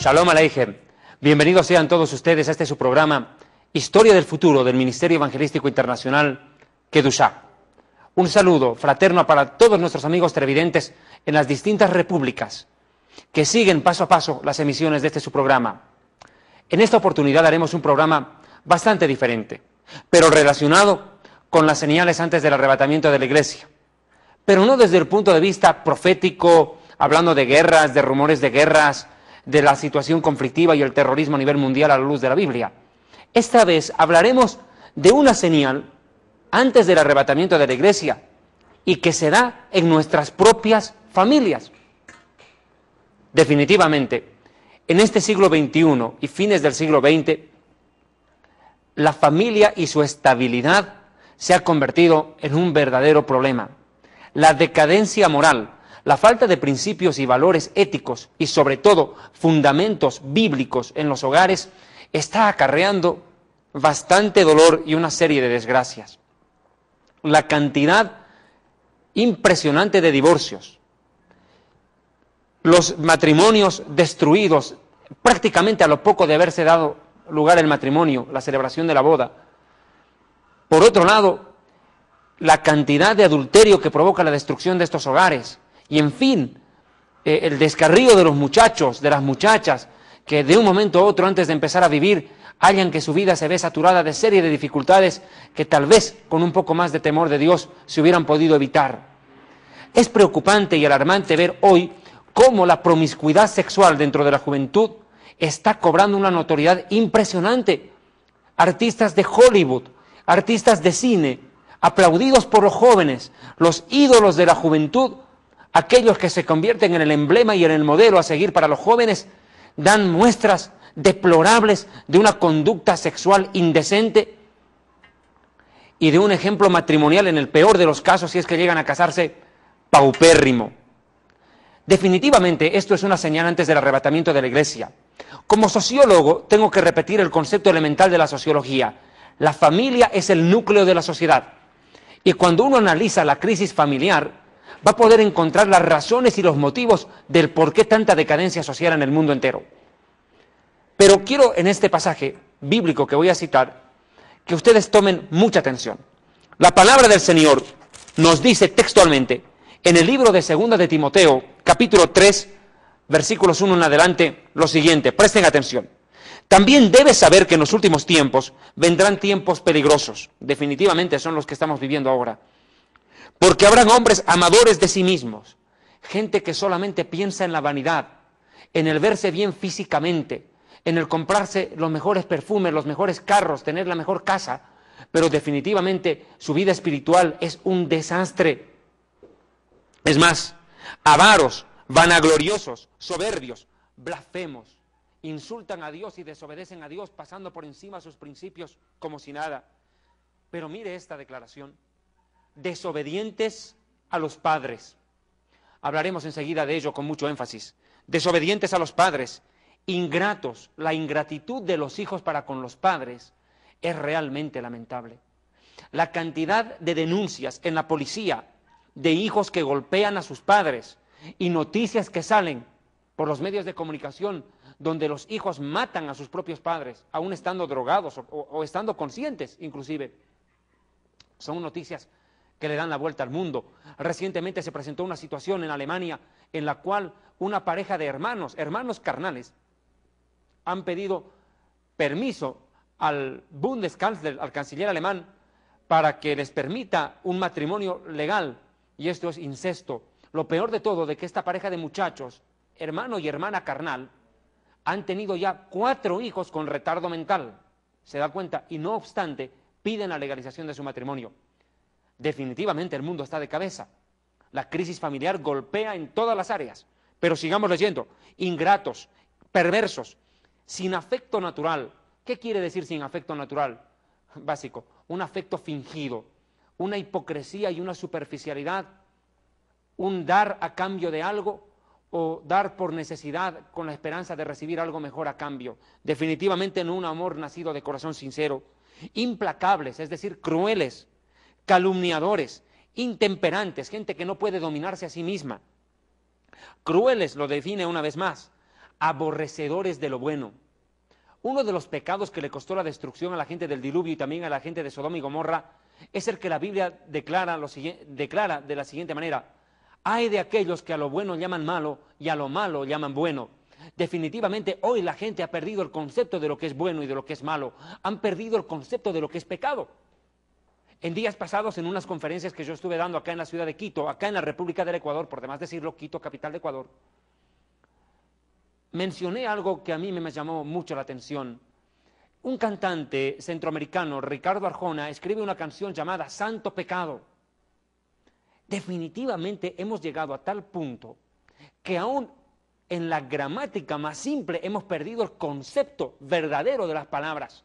Shalom Aleichem. Bienvenidos sean todos ustedes a este su programa Historia del Futuro del Ministerio Evangelístico Internacional Kedusha. Un saludo fraterno para todos nuestros amigos televidentes en las distintas repúblicas que siguen paso a paso las emisiones de este su programa. En esta oportunidad haremos un programa bastante diferente, pero relacionado con las señales antes del arrebatamiento de la iglesia. Pero no desde el punto de vista profético, hablando de guerras, de rumores de guerras, de la situación conflictiva y el terrorismo a nivel mundial a la luz de la Biblia. Esta vez hablaremos de una señal antes del arrebatamiento de la iglesia y que se da en nuestras propias familias. Definitivamente, en este siglo XXI y fines del siglo XX, la familia y su estabilidad se ha convertido en un verdadero problema. La decadencia moral, la falta de principios y valores éticos y sobre todo fundamentos bíblicos en los hogares está acarreando bastante dolor y una serie de desgracias. La cantidad impresionante de divorcios, los matrimonios destruidos prácticamente a lo poco de haberse dado lugar el matrimonio, la celebración de la boda. Por otro lado, la cantidad de adulterio que provoca la destrucción de estos hogares, y en fin, eh, el descarrío de los muchachos, de las muchachas, que de un momento a otro, antes de empezar a vivir, hallan que su vida se ve saturada de serie de dificultades que tal vez con un poco más de temor de Dios se hubieran podido evitar. Es preocupante y alarmante ver hoy cómo la promiscuidad sexual dentro de la juventud está cobrando una notoriedad impresionante. Artistas de Hollywood, artistas de cine, aplaudidos por los jóvenes, los ídolos de la juventud, aquellos que se convierten en el emblema y en el modelo a seguir para los jóvenes, dan muestras deplorables de una conducta sexual indecente y de un ejemplo matrimonial en el peor de los casos si es que llegan a casarse paupérrimo. Definitivamente esto es una señal antes del arrebatamiento de la iglesia. Como sociólogo tengo que repetir el concepto elemental de la sociología. La familia es el núcleo de la sociedad. Y cuando uno analiza la crisis familiar, va a poder encontrar las razones y los motivos del por qué tanta decadencia social en el mundo entero. Pero quiero en este pasaje bíblico que voy a citar que ustedes tomen mucha atención. La palabra del Señor nos dice textualmente en el libro de Segunda de Timoteo, capítulo 3, versículos 1 en adelante, lo siguiente, presten atención. También debe saber que en los últimos tiempos vendrán tiempos peligrosos. Definitivamente son los que estamos viviendo ahora. Porque habrán hombres amadores de sí mismos, gente que solamente piensa en la vanidad, en el verse bien físicamente, en el comprarse los mejores perfumes, los mejores carros, tener la mejor casa, pero definitivamente su vida espiritual es un desastre. Es más, avaros, vanagloriosos, soberbios, blasfemos, insultan a Dios y desobedecen a Dios pasando por encima sus principios como si nada. Pero mire esta declaración desobedientes a los padres. Hablaremos enseguida de ello con mucho énfasis. Desobedientes a los padres, ingratos, la ingratitud de los hijos para con los padres es realmente lamentable. La cantidad de denuncias en la policía de hijos que golpean a sus padres y noticias que salen por los medios de comunicación donde los hijos matan a sus propios padres, aún estando drogados o, estando conscientes inclusive. Son noticias que le dan la vuelta al mundo. Recientemente se presentó una situación en Alemania en la cual una pareja de hermanos, hermanos carnales, han pedido permiso al Bundeskanzler, al canciller alemán, para que les permita un matrimonio legal. Y esto es incesto. Lo peor de todo, de que esta pareja de muchachos, hermano y hermana carnal, han tenido ya cuatro hijos con retardo mental. Se da cuenta, y no obstante, piden la legalización de su matrimonio. Definitivamente el mundo está de cabeza. La crisis familiar golpea en todas las áreas. Pero sigamos leyendo. Ingratos, perversos, sin afecto natural. ¿Qué quiere decir sin afecto natural? Básico, un afecto fingido, una hipocresía y una superficialidad, un dar a cambio de algo o dar por necesidad con la esperanza de recibir algo mejor a cambio. Definitivamente no un amor nacido de corazón sincero. Implacables, es decir, crueles, calumniadores, intemperantes, gente que no puede dominarse a sí misma. Crueles lo define una vez más, aborrecedores de lo bueno. Uno de los pecados que le costó la destrucción a la gente del diluvio y también a la gente de Sodoma y Gomorra es el que la Biblia declara, declara de la siguiente manera, hay de aquellos que a lo bueno llaman malo y a lo malo llaman bueno. Definitivamente hoy la gente ha perdido el concepto de lo que es bueno y de lo que es malo, han perdido el concepto de lo que es pecado. En días pasados, en unas conferencias que yo estuve dando acá en la ciudad de Quito, acá en la República del Ecuador, por demás decirlo, Quito, capital de Ecuador, mencioné algo que a mí me llamó mucho la atención. Un cantante centroamericano, Ricardo Arjona, escribe una canción llamada Santo Pecado. Definitivamente hemos llegado a tal punto que aún en la gramática más simple hemos perdido el concepto verdadero de las palabras.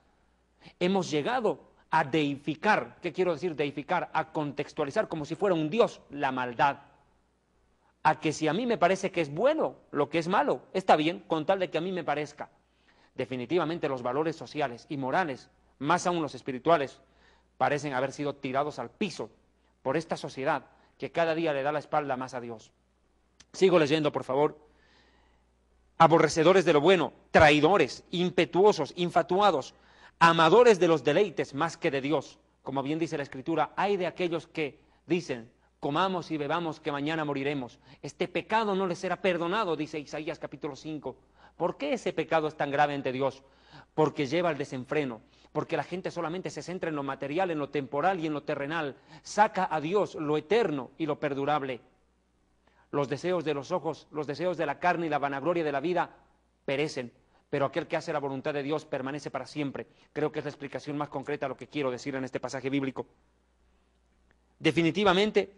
Hemos llegado a deificar, ¿qué quiero decir deificar? A contextualizar como si fuera un Dios la maldad. A que si a mí me parece que es bueno lo que es malo, está bien, con tal de que a mí me parezca. Definitivamente los valores sociales y morales, más aún los espirituales, parecen haber sido tirados al piso por esta sociedad que cada día le da la espalda más a Dios. Sigo leyendo, por favor. Aborrecedores de lo bueno, traidores, impetuosos, infatuados, amadores de los deleites más que de Dios. Como bien dice la Escritura, hay de aquellos que dicen, comamos y bebamos que mañana moriremos. Este pecado no les será perdonado, dice Isaías capítulo 5. ¿Por qué ese pecado es tan grave ante Dios? Porque lleva al desenfreno, porque la gente solamente se centra en lo material, en lo temporal y en lo terrenal. Saca a Dios lo eterno y lo perdurable. Los deseos de los ojos, los deseos de la carne y la vanagloria de la vida perecen pero aquel que hace la voluntad de Dios permanece para siempre. Creo que es la explicación más concreta a lo que quiero decir en este pasaje bíblico. Definitivamente,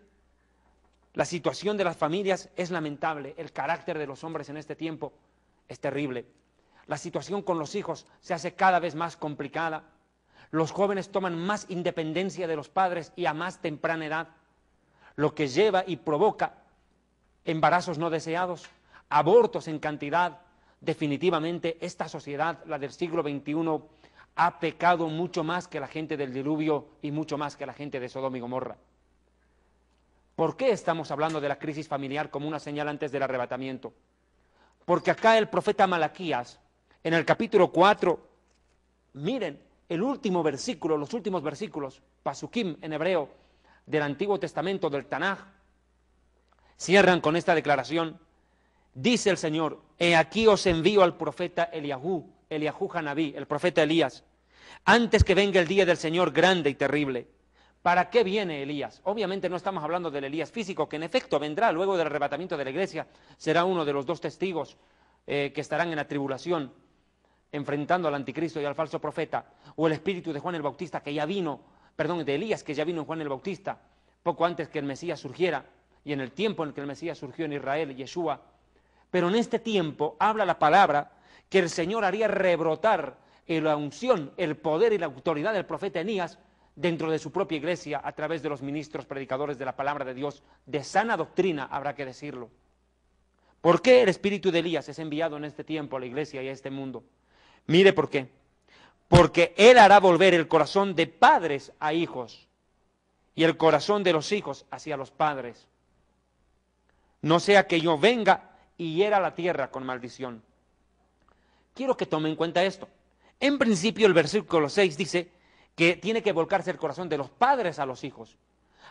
la situación de las familias es lamentable, el carácter de los hombres en este tiempo es terrible. La situación con los hijos se hace cada vez más complicada. Los jóvenes toman más independencia de los padres y a más temprana edad, lo que lleva y provoca embarazos no deseados, abortos en cantidad, definitivamente esta sociedad, la del siglo XXI, ha pecado mucho más que la gente del diluvio y mucho más que la gente de Sodoma y Gomorra. ¿Por qué estamos hablando de la crisis familiar como una señal antes del arrebatamiento? Porque acá el profeta Malaquías, en el capítulo 4, miren el último versículo, los últimos versículos, Pasukim en hebreo, del Antiguo Testamento, del Tanaj, cierran con esta declaración. Dice el Señor, he aquí os envío al profeta Eliahu Eliahú Hanabí, el profeta Elías, antes que venga el día del Señor grande y terrible. ¿Para qué viene Elías? Obviamente no estamos hablando del Elías físico, que en efecto vendrá luego del arrebatamiento de la iglesia, será uno de los dos testigos eh, que estarán en la tribulación, enfrentando al anticristo y al falso profeta, o el espíritu de Juan el Bautista, que ya vino, perdón, de Elías, que ya vino en Juan el Bautista, poco antes que el Mesías surgiera, y en el tiempo en que el Mesías surgió en Israel, Yeshua, pero en este tiempo habla la palabra que el Señor haría rebrotar la unción, el poder y la autoridad del profeta Enías dentro de su propia iglesia a través de los ministros predicadores de la palabra de Dios, de sana doctrina, habrá que decirlo. ¿Por qué el espíritu de Elías es enviado en este tiempo a la iglesia y a este mundo? Mire por qué. Porque él hará volver el corazón de padres a hijos y el corazón de los hijos hacia los padres. No sea que yo venga y hiera la tierra con maldición. Quiero que tome en cuenta esto. En principio el versículo 6 dice que tiene que volcarse el corazón de los padres a los hijos.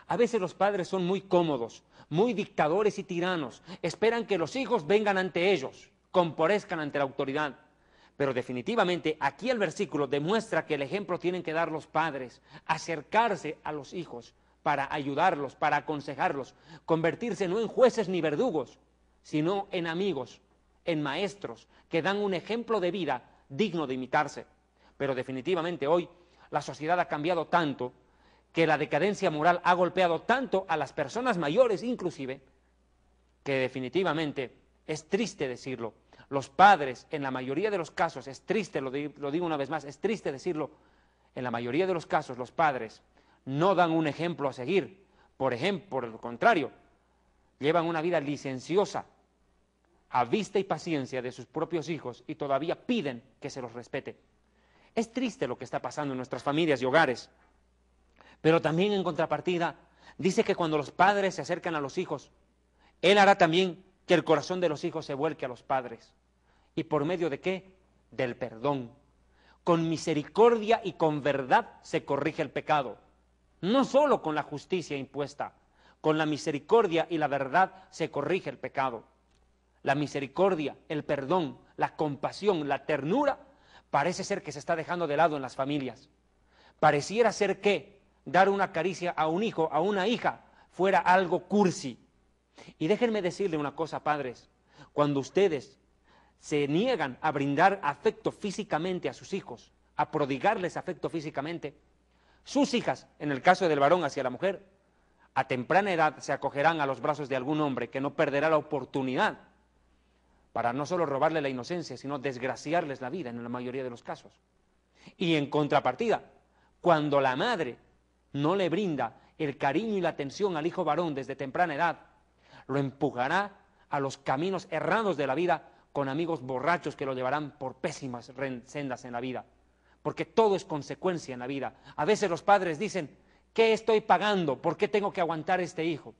A veces los padres son muy cómodos, muy dictadores y tiranos. Esperan que los hijos vengan ante ellos, comporezcan ante la autoridad. Pero definitivamente aquí el versículo demuestra que el ejemplo tienen que dar los padres, acercarse a los hijos para ayudarlos, para aconsejarlos, convertirse no en jueces ni verdugos, sino en amigos, en maestros, que dan un ejemplo de vida digno de imitarse. Pero definitivamente hoy la sociedad ha cambiado tanto que la decadencia moral ha golpeado tanto a las personas mayores inclusive, que definitivamente es triste decirlo. Los padres, en la mayoría de los casos, es triste, lo, digo una vez más, es triste decirlo, en la mayoría de los casos los padres no dan un ejemplo a seguir. Por ejemplo, por el contrario, llevan una vida licenciosa, a vista y paciencia de sus propios hijos y todavía piden que se los respete. Es triste lo que está pasando en nuestras familias y hogares, pero también en contrapartida dice que cuando los padres se acercan a los hijos, Él hará también que el corazón de los hijos se vuelque a los padres. ¿Y por medio de qué? Del perdón. Con misericordia y con verdad se corrige el pecado. No solo con la justicia impuesta, con la misericordia y la verdad se corrige el pecado la misericordia, el perdón, la compasión, la ternura, parece ser que se está dejando de lado en las familias. Pareciera ser que dar una caricia a un hijo, a una hija, fuera algo cursi. Y déjenme decirle una cosa, padres, cuando ustedes se niegan a brindar afecto físicamente a sus hijos, a prodigarles afecto físicamente, sus hijas, en el caso del varón hacia la mujer, a temprana edad se acogerán a los brazos de algún hombre que no perderá la oportunidad para no solo robarle la inocencia, sino desgraciarles la vida en la mayoría de los casos. Y en contrapartida, cuando la madre no le brinda el cariño y la atención al hijo varón desde temprana edad, lo empujará a los caminos errados de la vida con amigos borrachos que lo llevarán por pésimas sendas en la vida. Porque todo es consecuencia en la vida. A veces los padres dicen, ¿qué estoy pagando? ¿Por qué tengo que aguantar este hijo?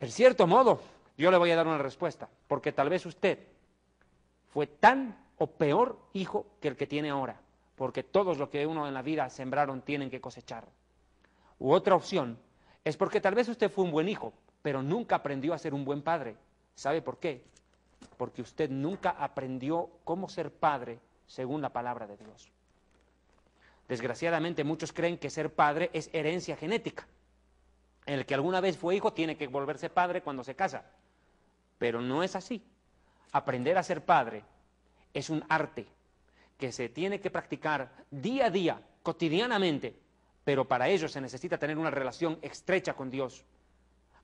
En cierto modo, yo le voy a dar una respuesta, porque tal vez usted fue tan o peor hijo que el que tiene ahora, porque todos lo que uno en la vida sembraron tienen que cosechar. U otra opción es porque tal vez usted fue un buen hijo, pero nunca aprendió a ser un buen padre. ¿Sabe por qué? Porque usted nunca aprendió cómo ser padre según la palabra de Dios. Desgraciadamente muchos creen que ser padre es herencia genética. El que alguna vez fue hijo tiene que volverse padre cuando se casa pero no es así. Aprender a ser padre es un arte que se tiene que practicar día a día, cotidianamente, pero para ello se necesita tener una relación estrecha con Dios.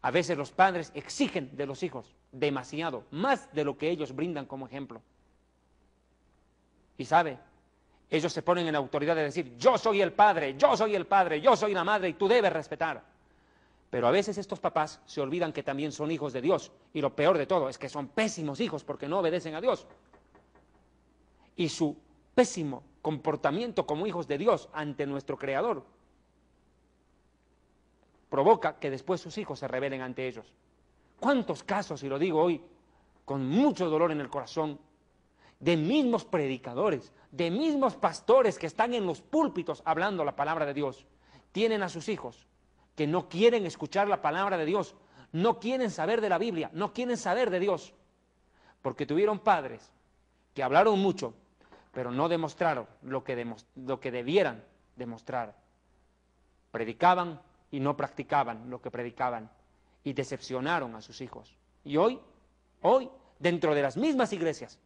A veces los padres exigen de los hijos demasiado, más de lo que ellos brindan como ejemplo. Y sabe, ellos se ponen en autoridad de decir, yo soy el padre, yo soy el padre, yo soy la madre y tú debes respetar. Pero a veces estos papás se olvidan que también son hijos de Dios. Y lo peor de todo es que son pésimos hijos porque no obedecen a Dios. Y su pésimo comportamiento como hijos de Dios ante nuestro Creador provoca que después sus hijos se rebelen ante ellos. ¿Cuántos casos, y lo digo hoy con mucho dolor en el corazón, de mismos predicadores, de mismos pastores que están en los púlpitos hablando la palabra de Dios, tienen a sus hijos que no quieren escuchar la palabra de Dios, no quieren saber de la Biblia, no quieren saber de Dios, porque tuvieron padres que hablaron mucho, pero no demostraron lo que, lo que debieran demostrar. Predicaban y no practicaban lo que predicaban y decepcionaron a sus hijos. Y hoy, hoy, dentro de las mismas iglesias,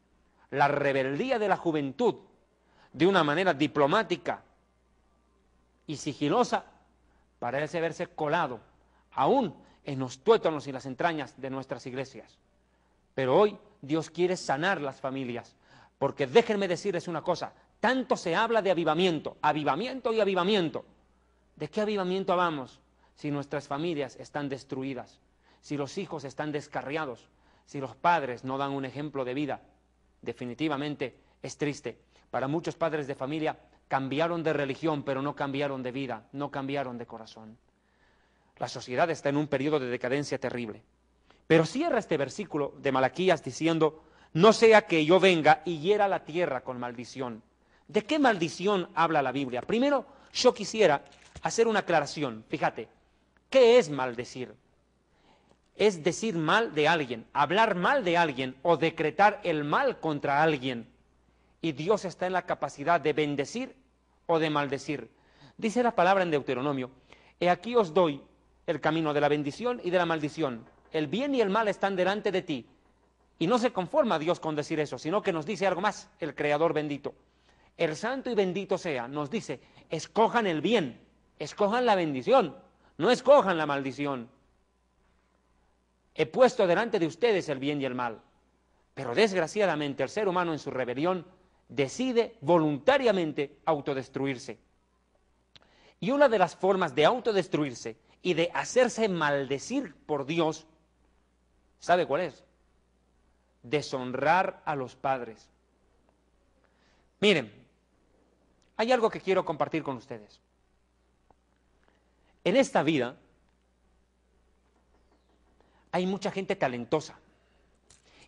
la rebeldía de la juventud, de una manera diplomática y sigilosa, parece verse colado aún en los tuétanos y las entrañas de nuestras iglesias. Pero hoy Dios quiere sanar las familias, porque déjenme decirles una cosa, tanto se habla de avivamiento, avivamiento y avivamiento. ¿De qué avivamiento hablamos si nuestras familias están destruidas, si los hijos están descarriados, si los padres no dan un ejemplo de vida? Definitivamente es triste. Para muchos padres de familia cambiaron de religión, pero no cambiaron de vida, no cambiaron de corazón. La sociedad está en un periodo de decadencia terrible. Pero cierra este versículo de Malaquías diciendo, no sea que yo venga y hiera la tierra con maldición. ¿De qué maldición habla la Biblia? Primero, yo quisiera hacer una aclaración. Fíjate, ¿qué es maldecir? Es decir mal de alguien, hablar mal de alguien o decretar el mal contra alguien. Y Dios está en la capacidad de bendecir o de maldecir. Dice la palabra en Deuteronomio, He aquí os doy el camino de la bendición y de la maldición. El bien y el mal están delante de ti. Y no se conforma Dios con decir eso, sino que nos dice algo más, el Creador bendito. El santo y bendito sea, nos dice, escojan el bien, escojan la bendición, no escojan la maldición. He puesto delante de ustedes el bien y el mal. Pero desgraciadamente el ser humano en su rebelión decide voluntariamente autodestruirse. Y una de las formas de autodestruirse y de hacerse maldecir por Dios, ¿sabe cuál es? Deshonrar a los padres. Miren, hay algo que quiero compartir con ustedes. En esta vida hay mucha gente talentosa,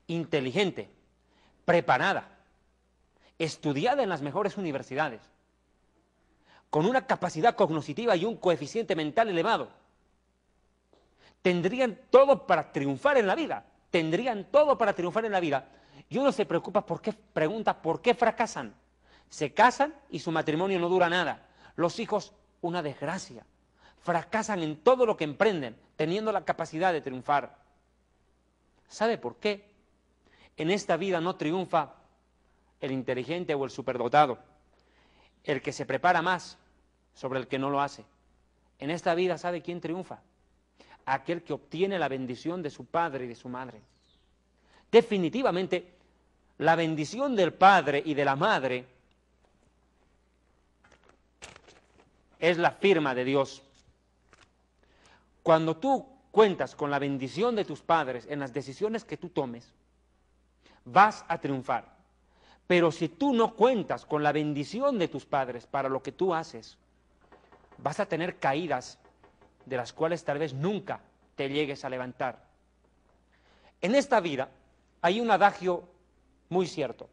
inteligente, preparada, estudiada en las mejores universidades, con una capacidad cognitiva y un coeficiente mental elevado, tendrían todo para triunfar en la vida, tendrían todo para triunfar en la vida. Y uno se preocupa por qué, pregunta por qué fracasan. Se casan y su matrimonio no dura nada. Los hijos, una desgracia. Fracasan en todo lo que emprenden, teniendo la capacidad de triunfar. ¿Sabe por qué? En esta vida no triunfa el inteligente o el superdotado, el que se prepara más sobre el que no lo hace. En esta vida sabe quién triunfa, aquel que obtiene la bendición de su padre y de su madre. Definitivamente, la bendición del padre y de la madre es la firma de Dios. Cuando tú cuentas con la bendición de tus padres en las decisiones que tú tomes, vas a triunfar. Pero si tú no cuentas con la bendición de tus padres para lo que tú haces, vas a tener caídas de las cuales tal vez nunca te llegues a levantar. En esta vida hay un adagio muy cierto.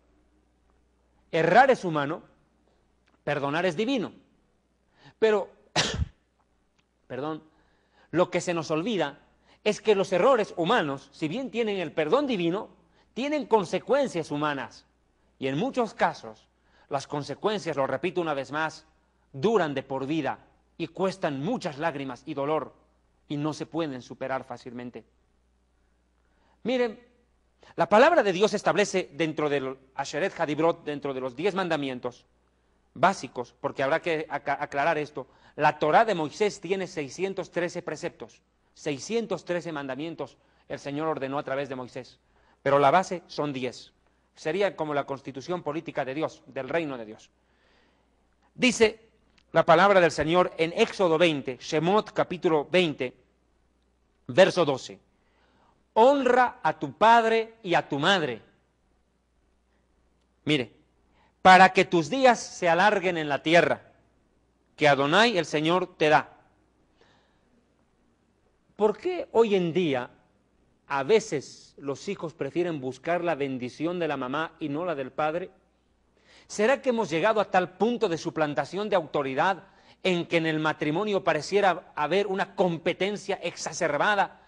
Errar es humano, perdonar es divino. Pero, perdón, lo que se nos olvida es que los errores humanos, si bien tienen el perdón divino, tienen consecuencias humanas. Y en muchos casos, las consecuencias, lo repito una vez más, duran de por vida y cuestan muchas lágrimas y dolor y no se pueden superar fácilmente. Miren, la palabra de Dios establece dentro del Asheret Hadibrot, dentro de los diez mandamientos básicos, porque habrá que aclarar esto, la Torá de Moisés tiene 613 preceptos, 613 mandamientos el Señor ordenó a través de Moisés, pero la base son 10 sería como la constitución política de Dios, del reino de Dios. Dice la palabra del Señor en Éxodo 20, Shemot capítulo 20, verso 12. Honra a tu padre y a tu madre. Mire, para que tus días se alarguen en la tierra, que Adonai el Señor te da. ¿Por qué hoy en día a veces los hijos prefieren buscar la bendición de la mamá y no la del padre? ¿Será que hemos llegado a tal punto de suplantación de autoridad en que en el matrimonio pareciera haber una competencia exacerbada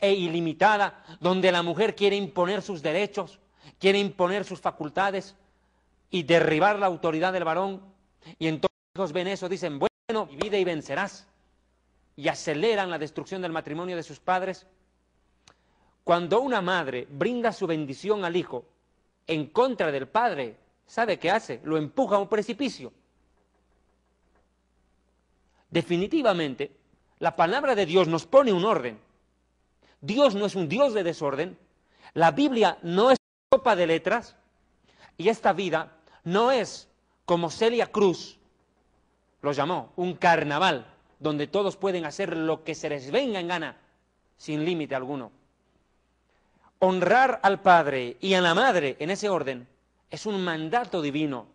e ilimitada, donde la mujer quiere imponer sus derechos, quiere imponer sus facultades y derribar la autoridad del varón? Y entonces los hijos ven eso, dicen, bueno, vive y vencerás. Y aceleran la destrucción del matrimonio de sus padres cuando una madre brinda su bendición al hijo en contra del padre, ¿sabe qué hace? Lo empuja a un precipicio. Definitivamente, la palabra de Dios nos pone un orden. Dios no es un Dios de desorden. La Biblia no es copa de letras. Y esta vida no es como Celia Cruz lo llamó, un carnaval, donde todos pueden hacer lo que se les venga en gana, sin límite alguno honrar al padre y a la madre en ese orden es un mandato divino.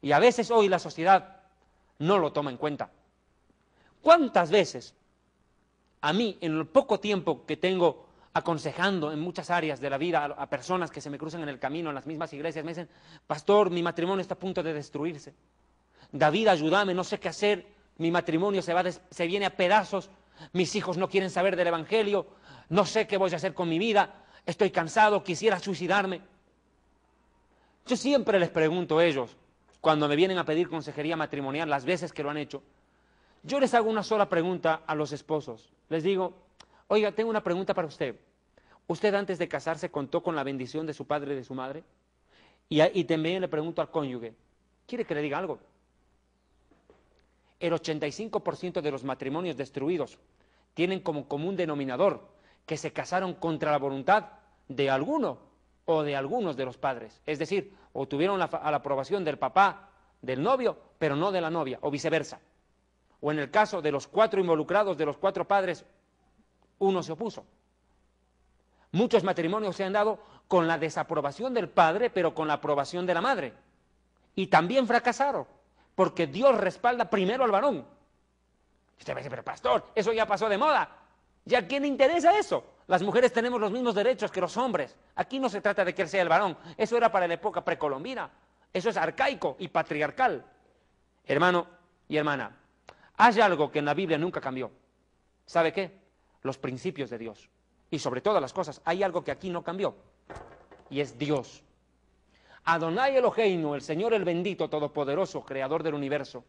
Y a veces hoy la sociedad no lo toma en cuenta. ¿Cuántas veces a mí, en el poco tiempo que tengo aconsejando en muchas áreas de la vida a, personas que se me cruzan en el camino, en las mismas iglesias, me dicen, pastor, mi matrimonio está a punto de destruirse. David, ayúdame, no sé qué hacer, mi matrimonio se, va se viene a pedazos, mis hijos no quieren saber del Evangelio, no sé qué voy a hacer con mi vida, estoy cansado, quisiera suicidarme. Yo siempre les pregunto a ellos, cuando me vienen a pedir consejería matrimonial, las veces que lo han hecho, yo les hago una sola pregunta a los esposos. Les digo, oiga, tengo una pregunta para usted. ¿Usted antes de casarse contó con la bendición de su padre y de su madre? Y, también le pregunto al cónyuge, ¿quiere que le diga algo? El 85% de los matrimonios destruidos tienen como común denominador que se casaron contra la voluntad de alguno o de algunos de los padres. Es decir, obtuvieron la, la aprobación del papá, del novio, pero no de la novia, o viceversa. O en el caso de los cuatro involucrados, de los cuatro padres, uno se opuso. Muchos matrimonios se han dado con la desaprobación del padre, pero con la aprobación de la madre. Y también fracasaron, porque Dios respalda primero al varón. Usted me pero pastor, eso ya pasó de moda. ¿Y a quién le interesa eso? Las mujeres tenemos los mismos derechos que los hombres. Aquí no se trata de que sea el varón. Eso era para la época precolombina. Eso es arcaico y patriarcal. Hermano y hermana, hay algo que en la Biblia nunca cambió. ¿Sabe qué? Los principios de Dios. Y sobre todas las cosas, hay algo que aquí no cambió. Y es Dios. Adonai Ojeino, el Señor el bendito, todopoderoso, creador del universo,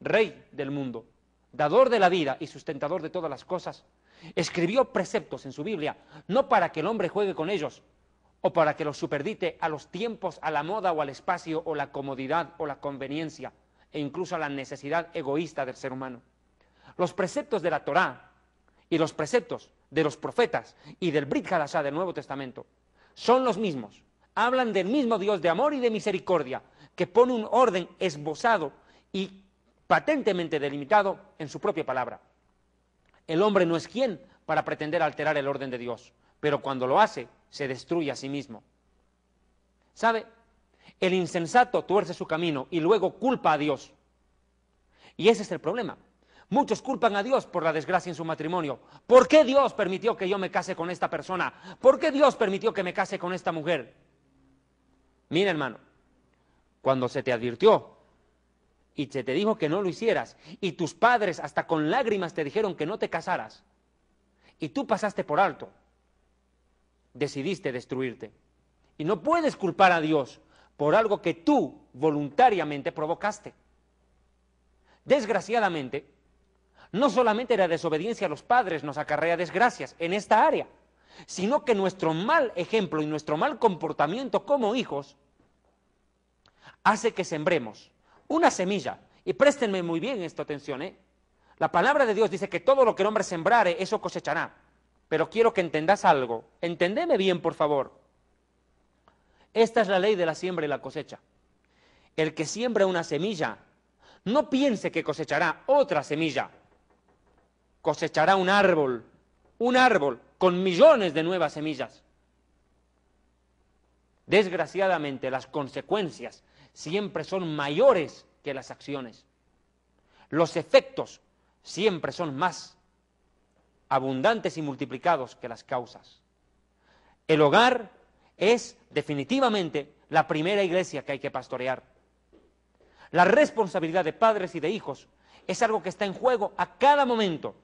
rey del mundo, dador de la vida y sustentador de todas las cosas, Escribió preceptos en su Biblia, no para que el hombre juegue con ellos o para que los superdite a los tiempos, a la moda o al espacio o la comodidad o la conveniencia e incluso a la necesidad egoísta del ser humano. Los preceptos de la Torá y los preceptos de los profetas y del Brit del Nuevo Testamento son los mismos. Hablan del mismo Dios de amor y de misericordia que pone un orden esbozado y patentemente delimitado en su propia palabra. El hombre no es quien para pretender alterar el orden de Dios, pero cuando lo hace, se destruye a sí mismo. ¿Sabe? El insensato tuerce su camino y luego culpa a Dios. Y ese es el problema. Muchos culpan a Dios por la desgracia en su matrimonio. ¿Por qué Dios permitió que yo me case con esta persona? ¿Por qué Dios permitió que me case con esta mujer? Mira, hermano, cuando se te advirtió y se te dijo que no lo hicieras, y tus padres hasta con lágrimas te dijeron que no te casaras, y tú pasaste por alto, decidiste destruirte. Y no puedes culpar a Dios por algo que tú voluntariamente provocaste. Desgraciadamente, no solamente la desobediencia a los padres nos acarrea desgracias en esta área, sino que nuestro mal ejemplo y nuestro mal comportamiento como hijos hace que sembremos una semilla. Y préstenme muy bien esto atención, ¿eh? La palabra de Dios dice que todo lo que el hombre sembrare, eso cosechará. Pero quiero que entendas algo. Entendeme bien, por favor. Esta es la ley de la siembra y la cosecha. El que siembra una semilla, no piense que cosechará otra semilla. Cosechará un árbol, un árbol con millones de nuevas semillas. Desgraciadamente, las consecuencias siempre son mayores que las acciones. Los efectos siempre son más abundantes y multiplicados que las causas. El hogar es definitivamente la primera iglesia que hay que pastorear. La responsabilidad de padres y de hijos es algo que está en juego a cada momento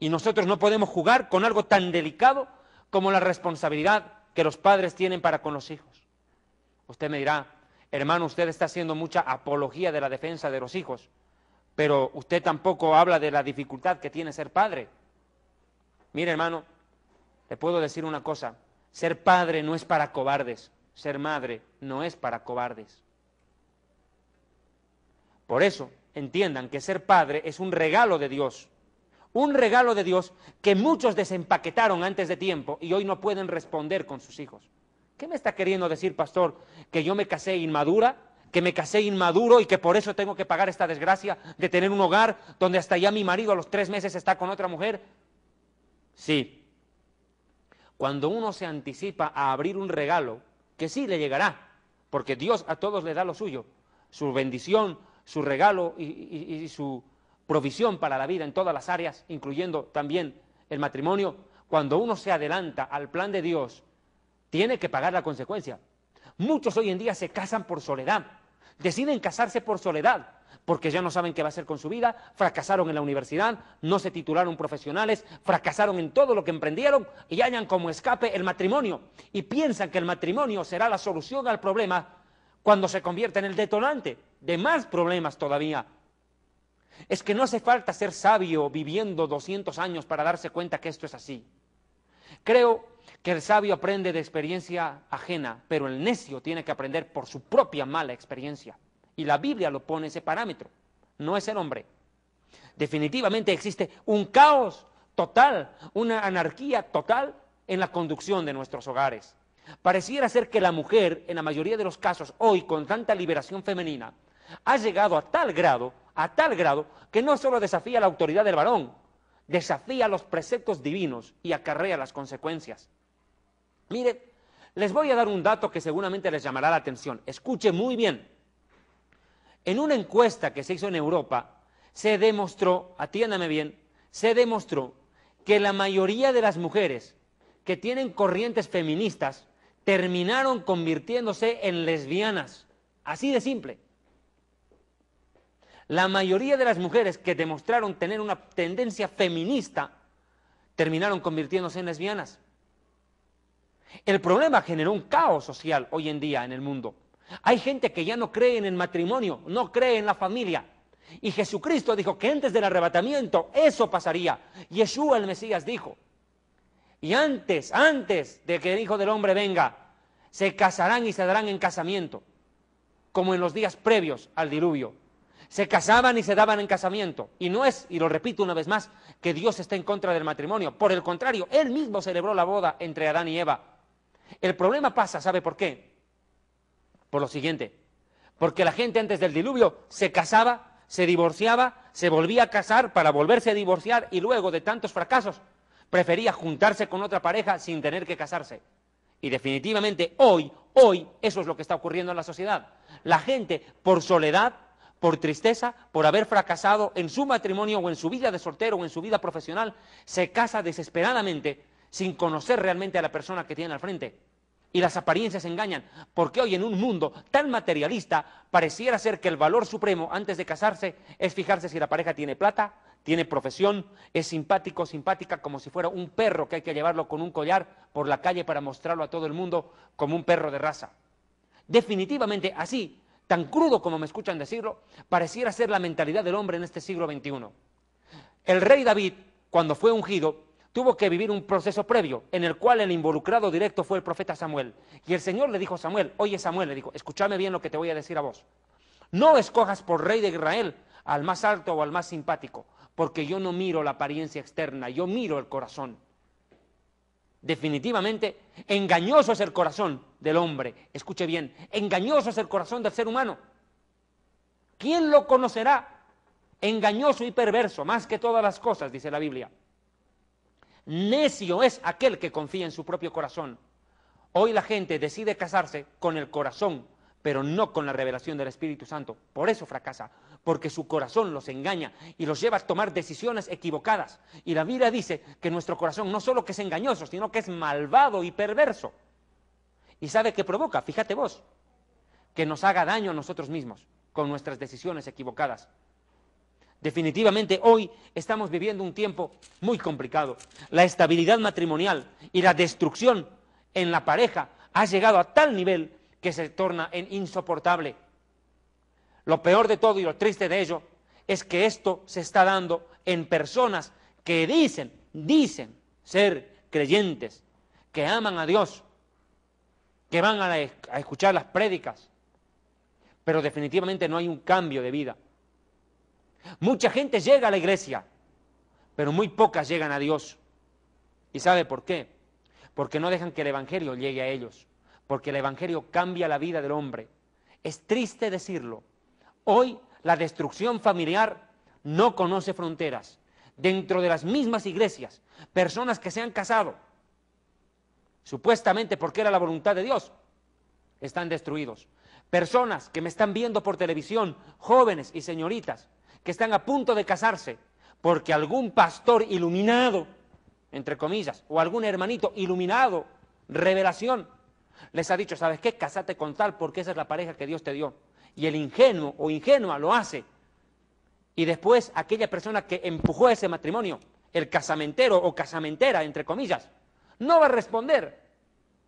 y nosotros no podemos jugar con algo tan delicado como la responsabilidad que los padres tienen para con los hijos. Usted me dirá, Hermano, usted está haciendo mucha apología de la defensa de los hijos, pero usted tampoco habla de la dificultad que tiene ser padre. Mire, hermano, le puedo decir una cosa, ser padre no es para cobardes, ser madre no es para cobardes. Por eso, entiendan que ser padre es un regalo de Dios, un regalo de Dios que muchos desempaquetaron antes de tiempo y hoy no pueden responder con sus hijos. ¿Qué me está queriendo decir, pastor? ¿Que yo me casé inmadura? ¿Que me casé inmaduro y que por eso tengo que pagar esta desgracia de tener un hogar donde hasta ya mi marido a los tres meses está con otra mujer? Sí. Cuando uno se anticipa a abrir un regalo, que sí le llegará, porque Dios a todos le da lo suyo, su bendición, su regalo y, y su provisión para la vida en todas las áreas, incluyendo también el matrimonio, cuando uno se adelanta al plan de Dios tiene que pagar la consecuencia. Muchos hoy en día se casan por soledad, deciden casarse por soledad, porque ya no saben qué va a hacer con su vida, fracasaron en la universidad, no se titularon profesionales, fracasaron en todo lo que emprendieron y hallan como escape el matrimonio y piensan que el matrimonio será la solución al problema cuando se convierte en el detonante de más problemas todavía. Es que no hace falta ser sabio viviendo 200 años para darse cuenta que esto es así. Creo que el sabio aprende de experiencia ajena, pero el necio tiene que aprender por su propia mala experiencia. Y la Biblia lo pone ese parámetro, no es el hombre. Definitivamente existe un caos total, una anarquía total en la conducción de nuestros hogares. Pareciera ser que la mujer, en la mayoría de los casos, hoy con tanta liberación femenina, ha llegado a tal grado, a tal grado, que no solo desafía la autoridad del varón, desafía los preceptos divinos y acarrea las consecuencias. Mire, les voy a dar un dato que seguramente les llamará la atención. Escuche muy bien. En una encuesta que se hizo en Europa, se demostró, atiéndame bien, se demostró que la mayoría de las mujeres que tienen corrientes feministas terminaron convirtiéndose en lesbianas. Así de simple. La mayoría de las mujeres que demostraron tener una tendencia feminista terminaron convirtiéndose en lesbianas. El problema generó un caos social hoy en día en el mundo. Hay gente que ya no cree en el matrimonio, no cree en la familia. Y Jesucristo dijo que antes del arrebatamiento eso pasaría. Yeshua el Mesías dijo. Y antes, antes de que el Hijo del Hombre venga, se casarán y se darán en casamiento, como en los días previos al diluvio. Se casaban y se daban en casamiento. Y no es, y lo repito una vez más, que Dios está en contra del matrimonio. Por el contrario, Él mismo celebró la boda entre Adán y Eva el problema pasa, ¿sabe por qué? Por lo siguiente, porque la gente antes del diluvio se casaba, se divorciaba, se volvía a casar para volverse a divorciar y luego de tantos fracasos prefería juntarse con otra pareja sin tener que casarse. Y definitivamente hoy, hoy, eso es lo que está ocurriendo en la sociedad. La gente, por soledad, por tristeza, por haber fracasado en su matrimonio o en su vida de soltero o en su vida profesional, se casa desesperadamente sin conocer realmente a la persona que tienen al frente. Y las apariencias engañan, porque hoy en un mundo tan materialista pareciera ser que el valor supremo antes de casarse es fijarse si la pareja tiene plata, tiene profesión, es simpático, simpática, como si fuera un perro que hay que llevarlo con un collar por la calle para mostrarlo a todo el mundo como un perro de raza. Definitivamente así, tan crudo como me escuchan decirlo, pareciera ser la mentalidad del hombre en este siglo XXI. El rey David, cuando fue ungido, tuvo que vivir un proceso previo en el cual el involucrado directo fue el profeta Samuel. Y el Señor le dijo a Samuel, oye Samuel, le dijo, escúchame bien lo que te voy a decir a vos. No escojas por rey de Israel al más alto o al más simpático, porque yo no miro la apariencia externa, yo miro el corazón. Definitivamente, engañoso es el corazón del hombre. Escuche bien, engañoso es el corazón del ser humano. ¿Quién lo conocerá? Engañoso y perverso, más que todas las cosas, dice la Biblia. Necio es aquel que confía en su propio corazón. Hoy la gente decide casarse con el corazón, pero no con la revelación del Espíritu Santo. Por eso fracasa, porque su corazón los engaña y los lleva a tomar decisiones equivocadas. Y la Biblia dice que nuestro corazón no solo que es engañoso, sino que es malvado y perverso. ¿Y sabe que provoca? Fíjate vos, que nos haga daño a nosotros mismos con nuestras decisiones equivocadas. Definitivamente hoy estamos viviendo un tiempo muy complicado. La estabilidad matrimonial y la destrucción en la pareja ha llegado a tal nivel que se torna en insoportable. Lo peor de todo y lo triste de ello es que esto se está dando en personas que dicen, dicen ser creyentes, que aman a Dios, que van a, a escuchar las prédicas, pero definitivamente no hay un cambio de vida. Mucha gente llega a la iglesia, pero muy pocas llegan a Dios. ¿Y sabe por qué? Porque no dejan que el Evangelio llegue a ellos, porque el Evangelio cambia la vida del hombre. Es triste decirlo. Hoy la destrucción familiar no conoce fronteras. Dentro de las mismas iglesias, personas que se han casado, supuestamente porque era la voluntad de Dios, están destruidos. Personas que me están viendo por televisión, jóvenes y señoritas, que están a punto de casarse porque algún pastor iluminado, entre comillas, o algún hermanito iluminado, revelación, les ha dicho, ¿sabes qué? Casate con tal porque esa es la pareja que Dios te dio. Y el ingenuo o ingenua lo hace. Y después aquella persona que empujó ese matrimonio, el casamentero o casamentera, entre comillas, no va a responder.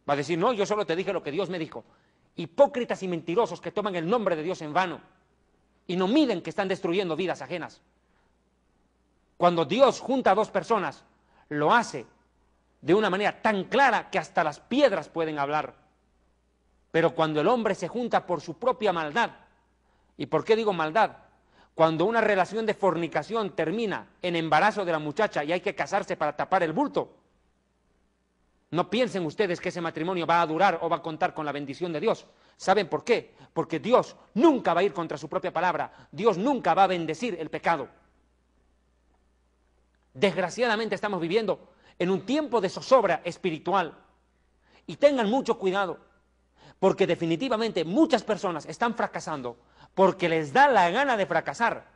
Va a decir, no, yo solo te dije lo que Dios me dijo. Hipócritas y mentirosos que toman el nombre de Dios en vano y no miden que están destruyendo vidas ajenas. Cuando Dios junta a dos personas, lo hace de una manera tan clara que hasta las piedras pueden hablar. Pero cuando el hombre se junta por su propia maldad, ¿y por qué digo maldad? Cuando una relación de fornicación termina en embarazo de la muchacha y hay que casarse para tapar el bulto, no piensen ustedes que ese matrimonio va a durar o va a contar con la bendición de Dios. ¿Saben por qué? Porque Dios nunca va a ir contra su propia palabra. Dios nunca va a bendecir el pecado. Desgraciadamente estamos viviendo en un tiempo de zozobra espiritual. Y tengan mucho cuidado, porque definitivamente muchas personas están fracasando porque les da la gana de fracasar,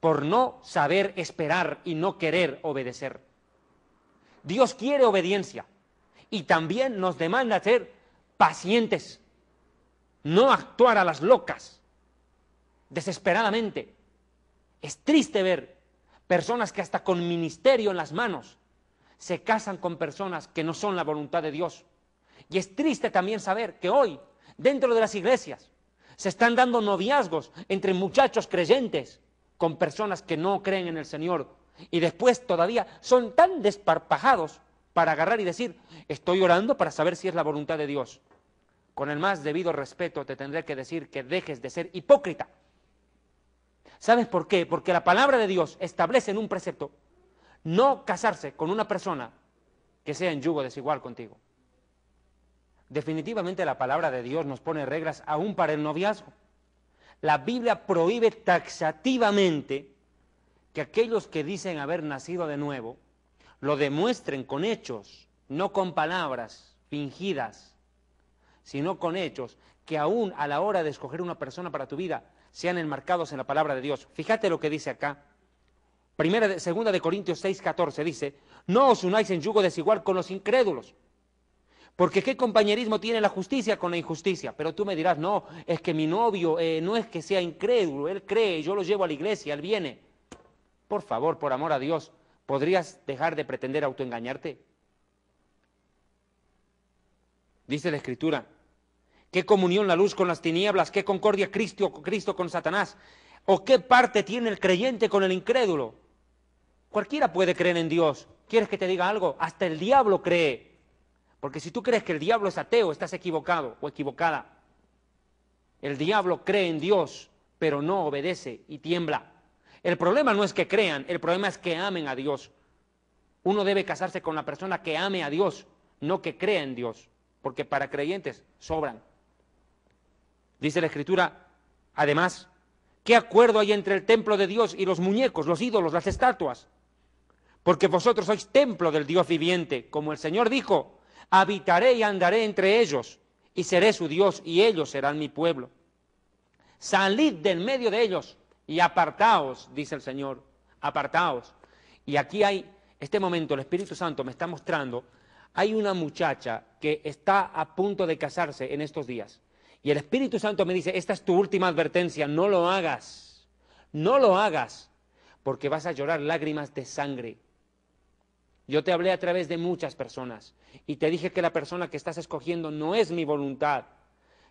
por no saber esperar y no querer obedecer. Dios quiere obediencia y también nos demanda ser pacientes, no actuar a las locas, desesperadamente. Es triste ver personas que hasta con ministerio en las manos se casan con personas que no son la voluntad de Dios. Y es triste también saber que hoy, dentro de las iglesias, se están dando noviazgos entre muchachos creyentes con personas que no creen en el Señor y después todavía son tan desparpajados para agarrar y decir, estoy orando para saber si es la voluntad de Dios. Con el más debido respeto te tendré que decir que dejes de ser hipócrita. ¿Sabes por qué? Porque la palabra de Dios establece en un precepto no casarse con una persona que sea en yugo desigual contigo. Definitivamente la palabra de Dios nos pone reglas aún para el noviazgo. La Biblia prohíbe taxativamente que aquellos que dicen haber nacido de nuevo lo demuestren con hechos, no con palabras fingidas, sino con hechos que aún a la hora de escoger una persona para tu vida sean enmarcados en la palabra de Dios. Fíjate lo que dice acá. Primera segunda de Corintios 6, 14 dice, no os unáis en yugo desigual con los incrédulos. Porque qué compañerismo tiene la justicia con la injusticia. Pero tú me dirás, no, es que mi novio eh, no es que sea incrédulo, él cree, yo lo llevo a la iglesia, él viene. Por favor, por amor a Dios, ¿Podrías dejar de pretender autoengañarte? Dice la Escritura, ¿qué comunión la luz con las tinieblas? ¿Qué concordia Cristo, Cristo con Satanás? ¿O qué parte tiene el creyente con el incrédulo? Cualquiera puede creer en Dios. ¿Quieres que te diga algo? Hasta el diablo cree. Porque si tú crees que el diablo es ateo, estás equivocado o equivocada. El diablo cree en Dios, pero no obedece y tiembla. El problema no es que crean, el problema es que amen a Dios. Uno debe casarse con la persona que ame a Dios, no que crea en Dios, porque para creyentes sobran. Dice la Escritura, además, ¿qué acuerdo hay entre el templo de Dios y los muñecos, los ídolos, las estatuas? Porque vosotros sois templo del Dios viviente, como el Señor dijo, habitaré y andaré entre ellos, y seré su Dios, y ellos serán mi pueblo. Salid del medio de ellos y apartaos, dice el Señor, apartaos. Y aquí hay, este momento, el Espíritu Santo me está mostrando, hay una muchacha que está a punto de casarse en estos días. Y el Espíritu Santo me dice, esta es tu última advertencia, no lo hagas, no lo hagas, porque vas a llorar lágrimas de sangre. Yo te hablé a través de muchas personas y te dije que la persona que estás escogiendo no es mi voluntad,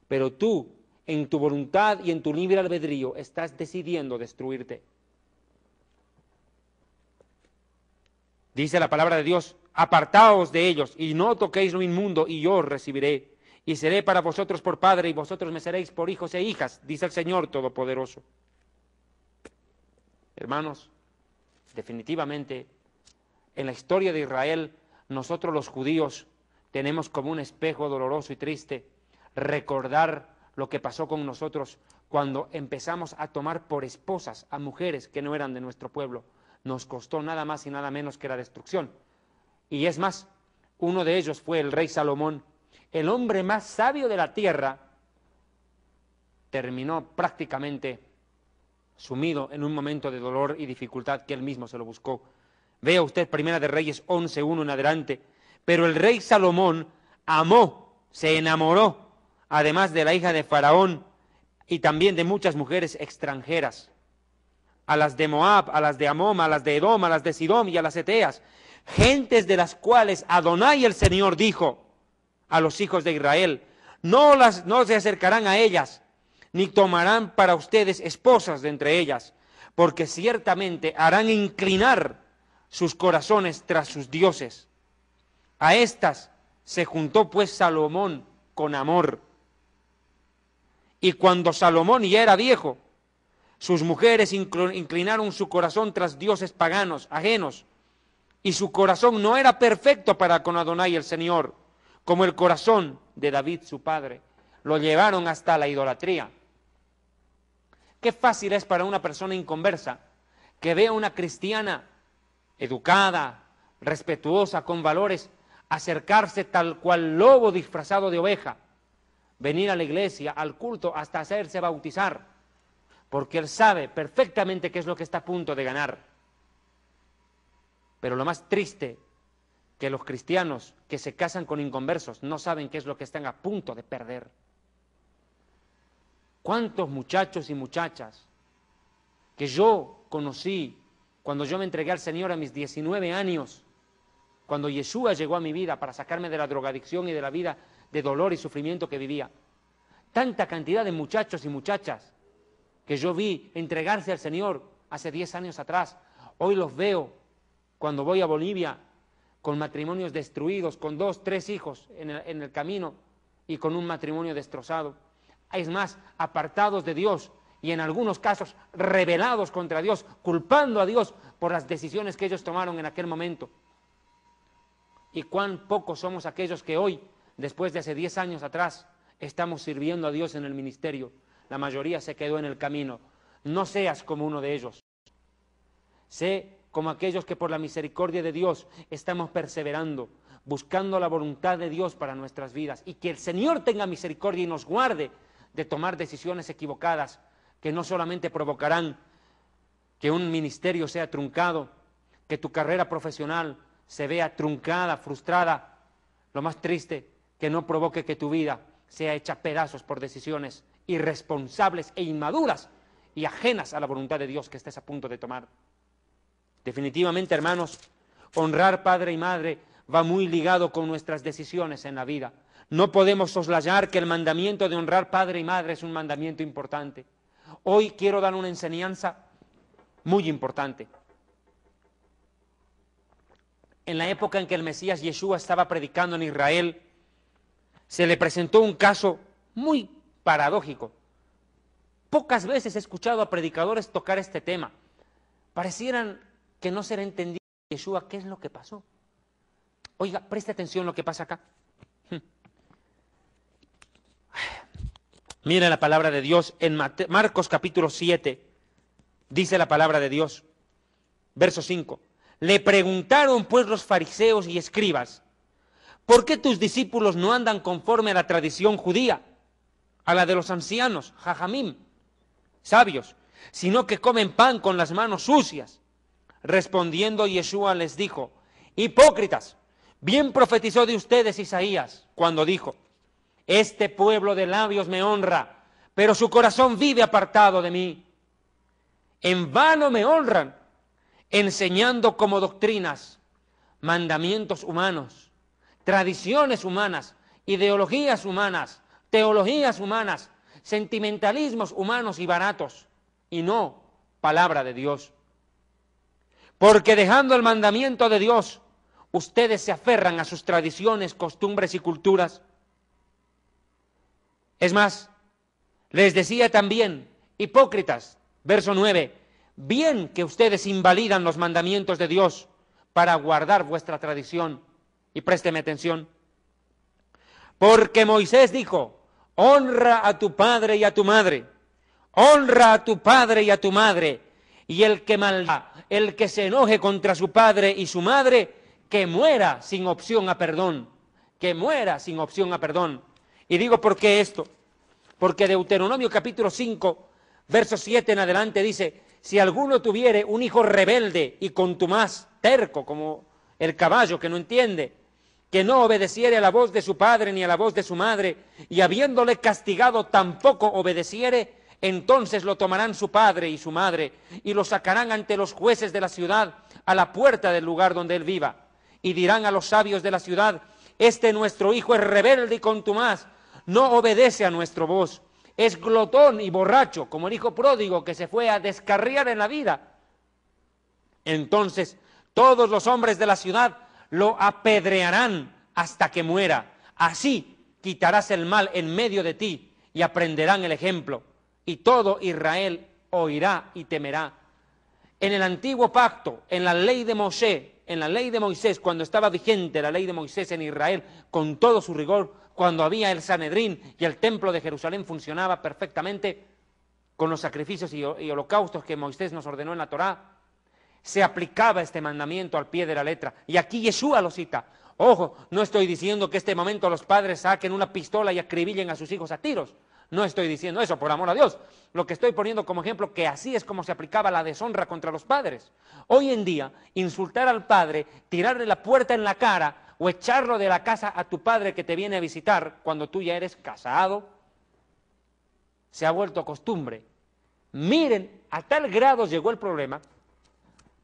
pero tú en tu voluntad y en tu libre albedrío estás decidiendo destruirte. Dice la palabra de Dios, apartaos de ellos y no toquéis lo inmundo y yo os recibiré y seré para vosotros por padre y vosotros me seréis por hijos e hijas, dice el Señor Todopoderoso. Hermanos, definitivamente en la historia de Israel nosotros los judíos tenemos como un espejo doloroso y triste recordar lo que pasó con nosotros cuando empezamos a tomar por esposas a mujeres que no eran de nuestro pueblo. Nos costó nada más y nada menos que la destrucción. Y es más, uno de ellos fue el rey Salomón, el hombre más sabio de la tierra, terminó prácticamente sumido en un momento de dolor y dificultad que él mismo se lo buscó. Vea usted Primera de Reyes 11.1 en adelante. Pero el rey Salomón amó, se enamoró además de la hija de Faraón y también de muchas mujeres extranjeras, a las de Moab, a las de Amoma, a las de Edom, a las de Sidom y a las Eteas, gentes de las cuales Adonai el Señor dijo a los hijos de Israel, no, las, no se acercarán a ellas, ni tomarán para ustedes esposas de entre ellas, porque ciertamente harán inclinar sus corazones tras sus dioses. A estas se juntó pues Salomón con amor y cuando Salomón ya era viejo, sus mujeres inclinaron su corazón tras dioses paganos, ajenos, y su corazón no era perfecto para con Adonai el Señor, como el corazón de David su padre. Lo llevaron hasta la idolatría. Qué fácil es para una persona inconversa que vea una cristiana educada, respetuosa, con valores, acercarse tal cual lobo disfrazado de oveja venir a la iglesia, al culto, hasta hacerse bautizar, porque él sabe perfectamente qué es lo que está a punto de ganar. Pero lo más triste, que los cristianos que se casan con inconversos no saben qué es lo que están a punto de perder. ¿Cuántos muchachos y muchachas que yo conocí cuando yo me entregué al Señor a mis 19 años cuando Yeshua llegó a mi vida para sacarme de la drogadicción y de la vida de dolor y sufrimiento que vivía. Tanta cantidad de muchachos y muchachas que yo vi entregarse al Señor hace 10 años atrás. Hoy los veo cuando voy a Bolivia con matrimonios destruidos, con dos, tres hijos en el, en el camino y con un matrimonio destrozado. Es más, apartados de Dios y en algunos casos rebelados contra Dios, culpando a Dios por las decisiones que ellos tomaron en aquel momento y cuán pocos somos aquellos que hoy, después de hace 10 años atrás, estamos sirviendo a Dios en el ministerio. La mayoría se quedó en el camino. No seas como uno de ellos. Sé como aquellos que por la misericordia de Dios estamos perseverando, buscando la voluntad de Dios para nuestras vidas y que el Señor tenga misericordia y nos guarde de tomar decisiones equivocadas que no solamente provocarán que un ministerio sea truncado, que tu carrera profesional se vea truncada, frustrada, lo más triste, que no provoque que tu vida sea hecha pedazos por decisiones irresponsables e inmaduras y ajenas a la voluntad de Dios que estés a punto de tomar. Definitivamente, hermanos, honrar padre y madre va muy ligado con nuestras decisiones en la vida. No podemos soslayar que el mandamiento de honrar padre y madre es un mandamiento importante. Hoy quiero dar una enseñanza muy importante en la época en que el Mesías Yeshua estaba predicando en Israel, se le presentó un caso muy paradójico. Pocas veces he escuchado a predicadores tocar este tema. Parecieran que no se le entendía a Yeshua qué es lo que pasó. Oiga, preste atención lo que pasa acá. Hmm. Mira la palabra de Dios en Marcos capítulo 7. Dice la palabra de Dios. Verso 5. Le preguntaron pues los fariseos y escribas, ¿por qué tus discípulos no andan conforme a la tradición judía, a la de los ancianos, jajamim, sabios, sino que comen pan con las manos sucias? Respondiendo Yeshua les dijo, hipócritas, bien profetizó de ustedes Isaías cuando dijo, este pueblo de labios me honra, pero su corazón vive apartado de mí. En vano me honran enseñando como doctrinas mandamientos humanos, tradiciones humanas, ideologías humanas, teologías humanas, sentimentalismos humanos y baratos, y no palabra de Dios. Porque dejando el mandamiento de Dios, ustedes se aferran a sus tradiciones, costumbres y culturas. Es más, les decía también, hipócritas, verso 9, Bien que ustedes invalidan los mandamientos de Dios para guardar vuestra tradición. Y présteme atención. Porque Moisés dijo, honra a tu padre y a tu madre, honra a tu padre y a tu madre, y el que malda, el que se enoje contra su padre y su madre, que muera sin opción a perdón, que muera sin opción a perdón. Y digo por qué esto, porque Deuteronomio capítulo 5, verso 7 en adelante dice, si alguno tuviere un hijo rebelde y contumaz, terco como el caballo que no entiende, que no obedeciere a la voz de su padre ni a la voz de su madre, y habiéndole castigado tampoco obedeciere, entonces lo tomarán su padre y su madre, y lo sacarán ante los jueces de la ciudad, a la puerta del lugar donde él viva, y dirán a los sabios de la ciudad, este nuestro hijo es rebelde y contumaz, no obedece a nuestro voz es glotón y borracho, como el hijo pródigo que se fue a descarriar en la vida. Entonces todos los hombres de la ciudad lo apedrearán hasta que muera. Así quitarás el mal en medio de ti y aprenderán el ejemplo. Y todo Israel oirá y temerá. En el antiguo pacto, en la ley de Moshe, en la ley de Moisés, cuando estaba vigente la ley de Moisés en Israel, con todo su rigor, cuando había el Sanedrín y el templo de Jerusalén funcionaba perfectamente con los sacrificios y holocaustos que Moisés nos ordenó en la Torá, se aplicaba este mandamiento al pie de la letra. Y aquí Yeshua lo cita. Ojo, no estoy diciendo que este momento los padres saquen una pistola y acribillen a sus hijos a tiros. No estoy diciendo eso, por amor a Dios. Lo que estoy poniendo como ejemplo que así es como se aplicaba la deshonra contra los padres. Hoy en día, insultar al padre, tirarle la puerta en la cara, o echarlo de la casa a tu padre que te viene a visitar cuando tú ya eres casado, se ha vuelto costumbre. Miren, a tal grado llegó el problema,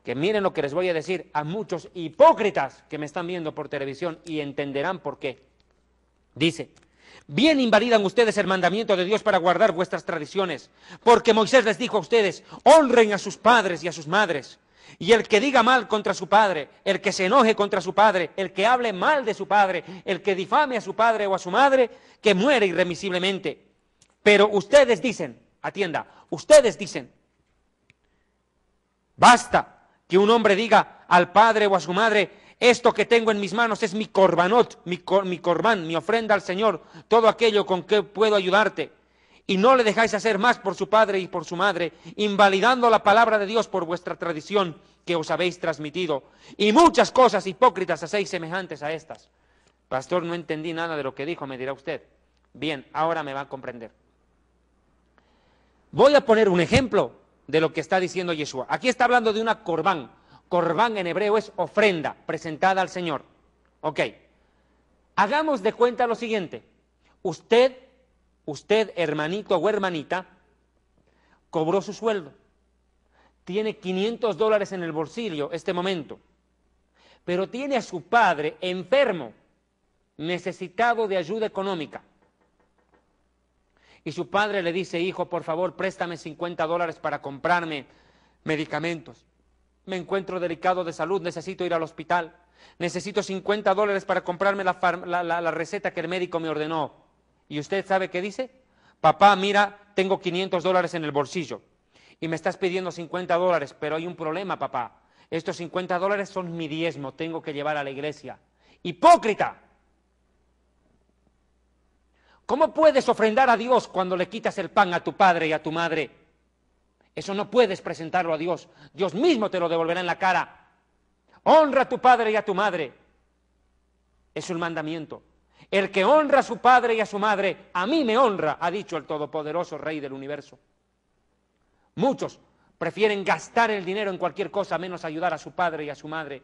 que miren lo que les voy a decir a muchos hipócritas que me están viendo por televisión y entenderán por qué. Dice, Bien invalidan ustedes el mandamiento de Dios para guardar vuestras tradiciones, porque Moisés les dijo a ustedes, honren a sus padres y a sus madres, y el que diga mal contra su padre, el que se enoje contra su padre, el que hable mal de su padre, el que difame a su padre o a su madre, que muere irremisiblemente. Pero ustedes dicen, atienda, ustedes dicen, basta que un hombre diga al padre o a su madre, esto que tengo en mis manos es mi corbanot, mi, mi corbán, mi ofrenda al Señor, todo aquello con que puedo ayudarte y no le dejáis hacer más por su padre y por su madre, invalidando la palabra de Dios por vuestra tradición que os habéis transmitido. Y muchas cosas hipócritas hacéis semejantes a estas. Pastor, no entendí nada de lo que dijo, me dirá usted. Bien, ahora me va a comprender. Voy a poner un ejemplo de lo que está diciendo Yeshua. Aquí está hablando de una corbán. Corbán en hebreo es ofrenda presentada al Señor. Ok. Hagamos de cuenta lo siguiente. Usted usted, hermanito o hermanita, cobró su sueldo, tiene 500 dólares en el bolsillo este momento, pero tiene a su padre enfermo, necesitado de ayuda económica. Y su padre le dice, hijo, por favor, préstame 50 dólares para comprarme medicamentos. Me encuentro delicado de salud, necesito ir al hospital. Necesito 50 dólares para comprarme la, la receta que el médico me ordenó. ¿Y usted sabe qué dice? Papá, mira, tengo 500 dólares en el bolsillo y me estás pidiendo 50 dólares, pero hay un problema, papá. Estos 50 dólares son mi diezmo, tengo que llevar a la iglesia. Hipócrita. ¿Cómo puedes ofrendar a Dios cuando le quitas el pan a tu padre y a tu madre? Eso no puedes presentarlo a Dios. Dios mismo te lo devolverá en la cara. Honra a tu padre y a tu madre. Es un mandamiento. El que honra a su padre y a su madre, a mí me honra, ha dicho el todopoderoso Rey del universo. Muchos prefieren gastar el dinero en cualquier cosa menos ayudar a su padre y a su madre,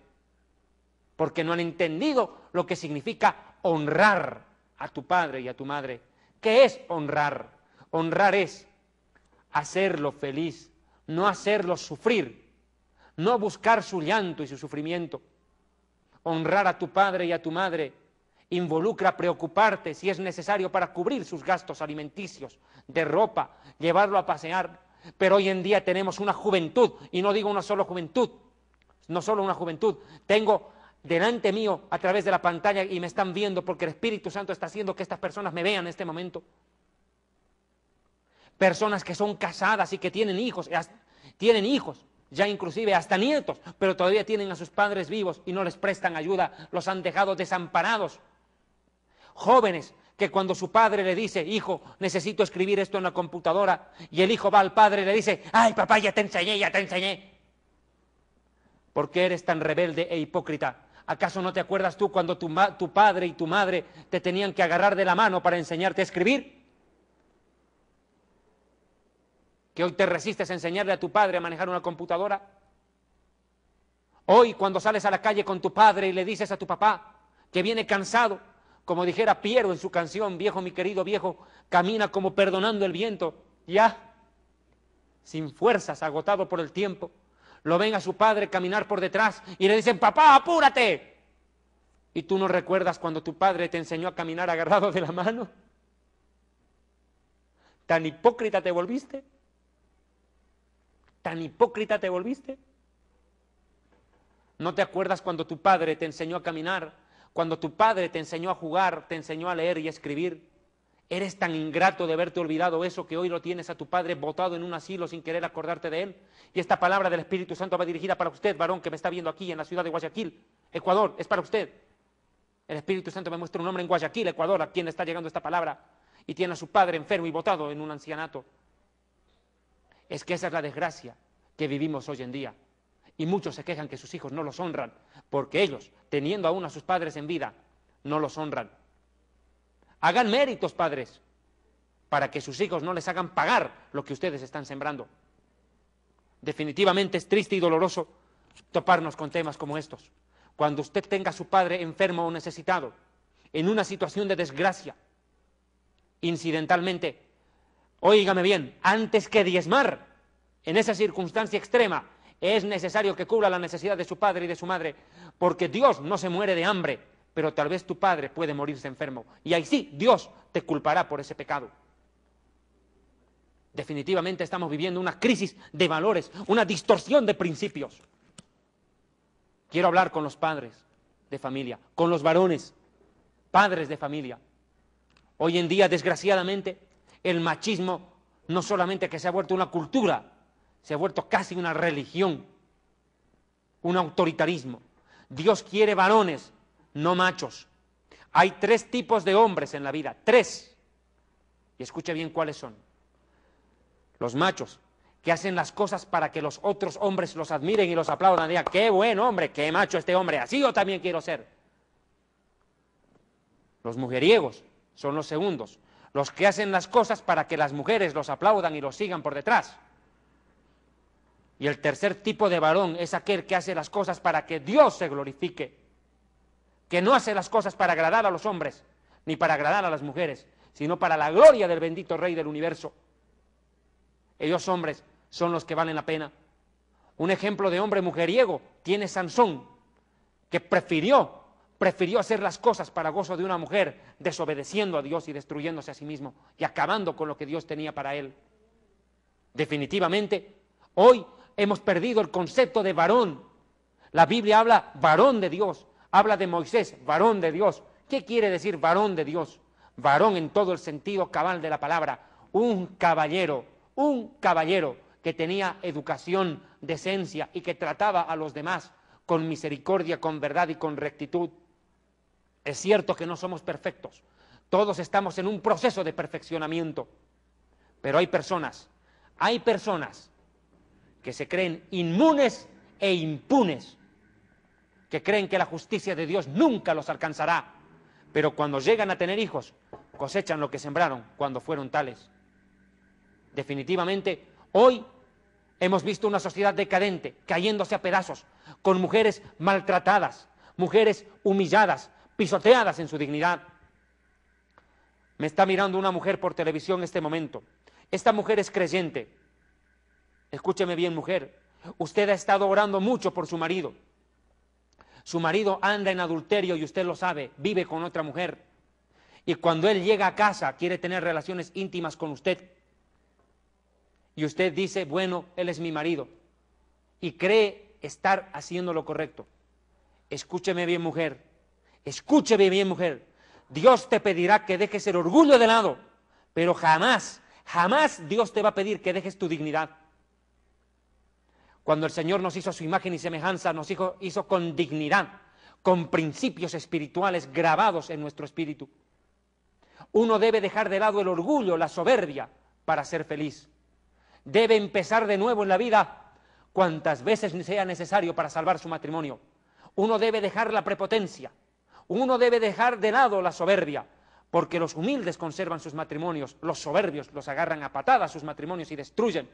porque no han entendido lo que significa honrar a tu padre y a tu madre. ¿Qué es honrar? Honrar es hacerlo feliz, no hacerlo sufrir, no buscar su llanto y su sufrimiento. Honrar a tu padre y a tu madre Involucra preocuparte si es necesario para cubrir sus gastos alimenticios, de ropa, llevarlo a pasear. Pero hoy en día tenemos una juventud, y no digo una sola juventud, no solo una juventud, tengo delante mío a través de la pantalla y me están viendo porque el Espíritu Santo está haciendo que estas personas me vean en este momento. Personas que son casadas y que tienen hijos, tienen hijos, ya inclusive hasta nietos, pero todavía tienen a sus padres vivos y no les prestan ayuda, los han dejado desamparados Jóvenes que cuando su padre le dice, hijo, necesito escribir esto en la computadora, y el hijo va al padre y le dice, ay papá, ya te enseñé, ya te enseñé. ¿Por qué eres tan rebelde e hipócrita? ¿Acaso no te acuerdas tú cuando tu, tu padre y tu madre te tenían que agarrar de la mano para enseñarte a escribir? ¿Que hoy te resistes a enseñarle a tu padre a manejar una computadora? Hoy cuando sales a la calle con tu padre y le dices a tu papá que viene cansado, como dijera Piero en su canción, viejo mi querido viejo, camina como perdonando el viento, ya, sin fuerzas, agotado por el tiempo. Lo ven a su padre caminar por detrás y le dicen, papá, apúrate. Y tú no recuerdas cuando tu padre te enseñó a caminar agarrado de la mano. Tan hipócrita te volviste. Tan hipócrita te volviste. No te acuerdas cuando tu padre te enseñó a caminar cuando tu padre te enseñó a jugar, te enseñó a leer y a escribir. ¿Eres tan ingrato de haberte olvidado eso que hoy lo tienes a tu padre botado en un asilo sin querer acordarte de él? Y esta palabra del Espíritu Santo va dirigida para usted, varón que me está viendo aquí en la ciudad de Guayaquil, Ecuador, es para usted. El Espíritu Santo me muestra un hombre en Guayaquil, Ecuador, a quien está llegando esta palabra, y tiene a su padre enfermo y botado en un ancianato. Es que esa es la desgracia que vivimos hoy en día. Y muchos se quejan que sus hijos no los honran, porque ellos, teniendo aún a sus padres en vida, no los honran. Hagan méritos, padres, para que sus hijos no les hagan pagar lo que ustedes están sembrando. Definitivamente es triste y doloroso toparnos con temas como estos. Cuando usted tenga a su padre enfermo o necesitado, en una situación de desgracia, incidentalmente, oígame bien, antes que diezmar en esa circunstancia extrema, es necesario que cubra la necesidad de su padre y de su madre, porque Dios no se muere de hambre, pero tal vez tu padre puede morirse enfermo. Y ahí sí, Dios te culpará por ese pecado. Definitivamente estamos viviendo una crisis de valores, una distorsión de principios. Quiero hablar con los padres de familia, con los varones, padres de familia. Hoy en día, desgraciadamente, el machismo no solamente que se ha vuelto una cultura, se ha vuelto casi una religión, un autoritarismo. Dios quiere varones, no machos. Hay tres tipos de hombres en la vida, tres. Y escuche bien cuáles son. Los machos, que hacen las cosas para que los otros hombres los admiren y los aplaudan. Diga, qué buen hombre, qué macho este hombre, así yo también quiero ser. Los mujeriegos son los segundos, los que hacen las cosas para que las mujeres los aplaudan y los sigan por detrás. Y el tercer tipo de varón es aquel que hace las cosas para que Dios se glorifique, que no hace las cosas para agradar a los hombres, ni para agradar a las mujeres, sino para la gloria del bendito Rey del universo. Ellos hombres son los que valen la pena. Un ejemplo de hombre mujeriego tiene Sansón, que prefirió, prefirió hacer las cosas para gozo de una mujer, desobedeciendo a Dios y destruyéndose a sí mismo y acabando con lo que Dios tenía para él. Definitivamente, hoy hemos perdido el concepto de varón. La Biblia habla varón de Dios, habla de Moisés, varón de Dios. ¿Qué quiere decir varón de Dios? Varón en todo el sentido cabal de la palabra, un caballero, un caballero que tenía educación, decencia y que trataba a los demás con misericordia, con verdad y con rectitud. Es cierto que no somos perfectos, todos estamos en un proceso de perfeccionamiento, pero hay personas, hay personas que se creen inmunes e impunes, que creen que la justicia de Dios nunca los alcanzará, pero cuando llegan a tener hijos cosechan lo que sembraron cuando fueron tales. Definitivamente, hoy hemos visto una sociedad decadente, cayéndose a pedazos, con mujeres maltratadas, mujeres humilladas, pisoteadas en su dignidad. Me está mirando una mujer por televisión en este momento. Esta mujer es creyente, Escúcheme bien, mujer. Usted ha estado orando mucho por su marido. Su marido anda en adulterio y usted lo sabe, vive con otra mujer. Y cuando él llega a casa, quiere tener relaciones íntimas con usted. Y usted dice, bueno, él es mi marido. Y cree estar haciendo lo correcto. Escúcheme bien, mujer. Escúcheme bien, mujer. Dios te pedirá que dejes el orgullo de lado, pero jamás, jamás Dios te va a pedir que dejes tu dignidad. Cuando el Señor nos hizo su imagen y semejanza, nos hizo, hizo con dignidad, con principios espirituales grabados en nuestro espíritu. Uno debe dejar de lado el orgullo, la soberbia, para ser feliz. Debe empezar de nuevo en la vida cuantas veces sea necesario para salvar su matrimonio. Uno debe dejar la prepotencia. Uno debe dejar de lado la soberbia, porque los humildes conservan sus matrimonios, los soberbios los agarran a patadas sus matrimonios y destruyen.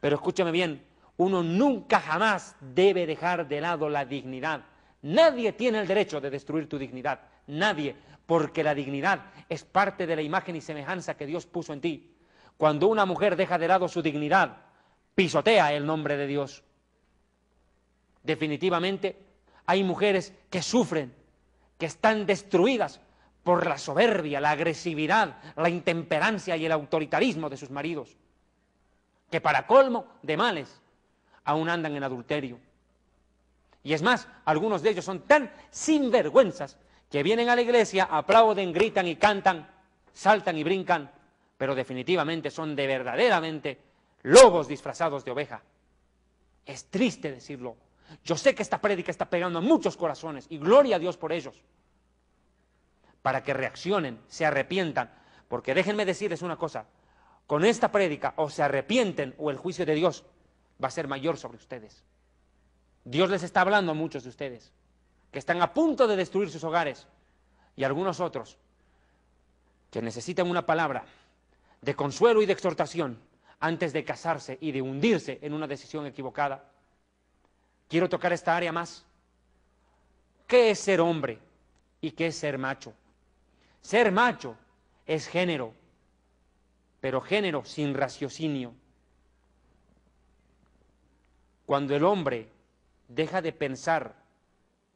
Pero escúchame bien, uno nunca jamás debe dejar de lado la dignidad. Nadie tiene el derecho de destruir tu dignidad, nadie, porque la dignidad es parte de la imagen y semejanza que Dios puso en ti. Cuando una mujer deja de lado su dignidad, pisotea el nombre de Dios. Definitivamente hay mujeres que sufren, que están destruidas por la soberbia, la agresividad, la intemperancia y el autoritarismo de sus maridos que para colmo de males aún andan en adulterio. Y es más, algunos de ellos son tan sinvergüenzas que vienen a la iglesia, aplauden, gritan y cantan, saltan y brincan, pero definitivamente son de verdaderamente lobos disfrazados de oveja. Es triste decirlo. Yo sé que esta prédica está pegando a muchos corazones y gloria a Dios por ellos. Para que reaccionen, se arrepientan, porque déjenme decirles una cosa, con esta prédica o se arrepienten o el juicio de Dios va a ser mayor sobre ustedes. Dios les está hablando a muchos de ustedes que están a punto de destruir sus hogares y algunos otros que necesitan una palabra de consuelo y de exhortación antes de casarse y de hundirse en una decisión equivocada. Quiero tocar esta área más. ¿Qué es ser hombre y qué es ser macho? Ser macho es género, pero género sin raciocinio. Cuando el hombre deja de pensar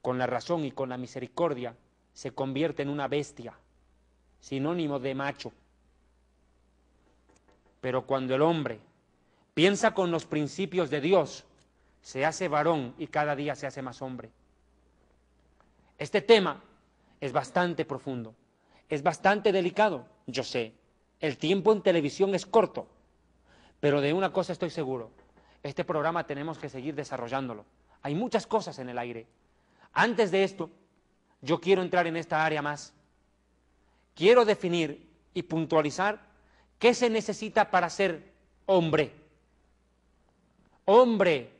con la razón y con la misericordia, se convierte en una bestia, sinónimo de macho. Pero cuando el hombre piensa con los principios de Dios, se hace varón y cada día se hace más hombre. Este tema es bastante profundo, es bastante delicado, yo sé, el tiempo en televisión es corto, pero de una cosa estoy seguro, este programa tenemos que seguir desarrollándolo. Hay muchas cosas en el aire. Antes de esto, yo quiero entrar en esta área más. Quiero definir y puntualizar qué se necesita para ser hombre. Hombre,